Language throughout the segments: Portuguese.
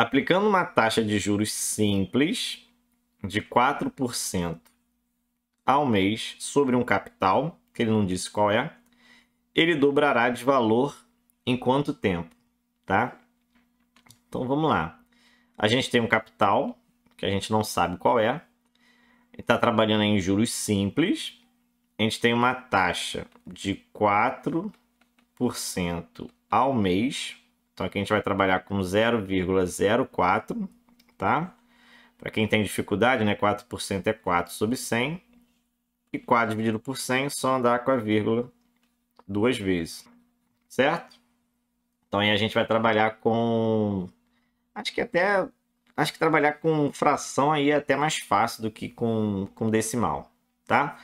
aplicando uma taxa de juros simples de 4% ao mês sobre um capital, que ele não disse qual é, ele dobrará de valor em quanto tempo, tá? Então vamos lá. A gente tem um capital que a gente não sabe qual é. Está trabalhando em juros simples. A gente tem uma taxa de 4% ao mês então aqui a gente vai trabalhar com 0,04, tá? Para quem tem dificuldade, né, 4% é 4 sobre 100. E 4 dividido por 100 só andar com a vírgula duas vezes, certo? Então aí a gente vai trabalhar com... Acho que até... Acho que trabalhar com fração aí é até mais fácil do que com, com decimal, tá?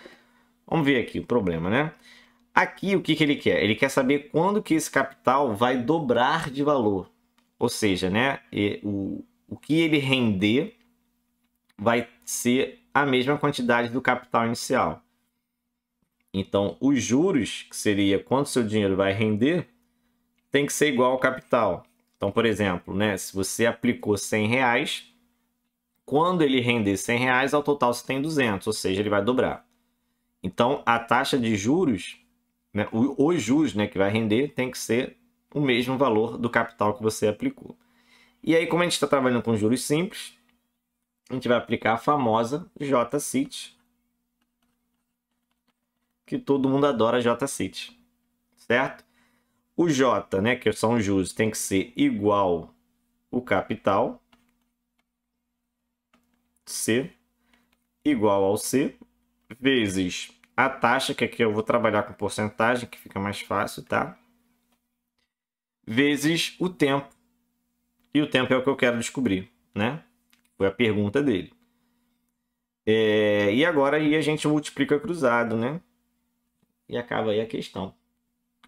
Vamos ver aqui o problema, né? Aqui o que, que ele quer? Ele quer saber quando que esse capital vai dobrar de valor. Ou seja, né, o, o que ele render vai ser a mesma quantidade do capital inicial. Então, os juros, que seria quanto seu dinheiro vai render, tem que ser igual ao capital. Então, por exemplo, né, se você aplicou 100 reais, quando ele render 100 reais, ao total você tem 200, ou seja, ele vai dobrar. Então, a taxa de juros né? O, o jus né, que vai render tem que ser o mesmo valor do capital que você aplicou. E aí, como a gente está trabalhando com juros simples, a gente vai aplicar a famosa JCIT, que todo mundo adora JCIT, certo? O J, né, que são os juros, tem que ser igual o capital C igual ao C vezes a taxa, que aqui eu vou trabalhar com porcentagem, que fica mais fácil, tá? Vezes o tempo. E o tempo é o que eu quero descobrir, né? Foi a pergunta dele. É, e agora aí a gente multiplica cruzado, né? E acaba aí a questão.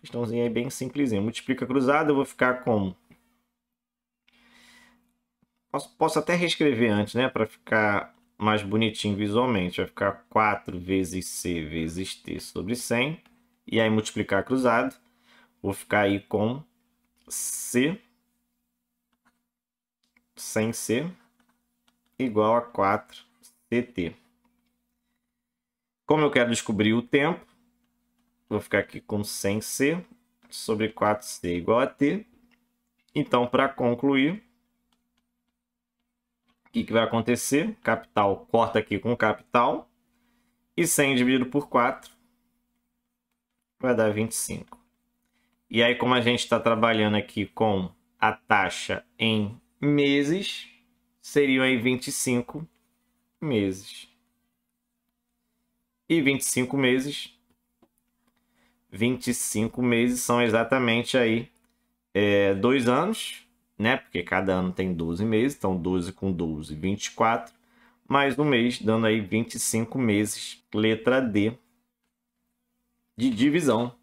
questãozinha aí bem simplesinha. Multiplica cruzado, eu vou ficar com... Posso, posso até reescrever antes, né? Para ficar mais bonitinho visualmente. Vai ficar 4 vezes C vezes T sobre 100. E aí multiplicar cruzado. Vou ficar aí com C sem C igual a 4 CT. Como eu quero descobrir o tempo, vou ficar aqui com 100C sobre 4C igual a T. Então, para concluir, o que, que vai acontecer? Capital corta aqui com capital. E 100 dividido por 4 vai dar 25. E aí, como a gente está trabalhando aqui com a taxa em meses, seriam aí 25 meses. E 25 meses, 25 meses são exatamente aí é, dois anos, né? Porque cada ano tem 12 meses, então 12 com 12, 24, mais um mês, dando aí 25 meses, letra D, de divisão.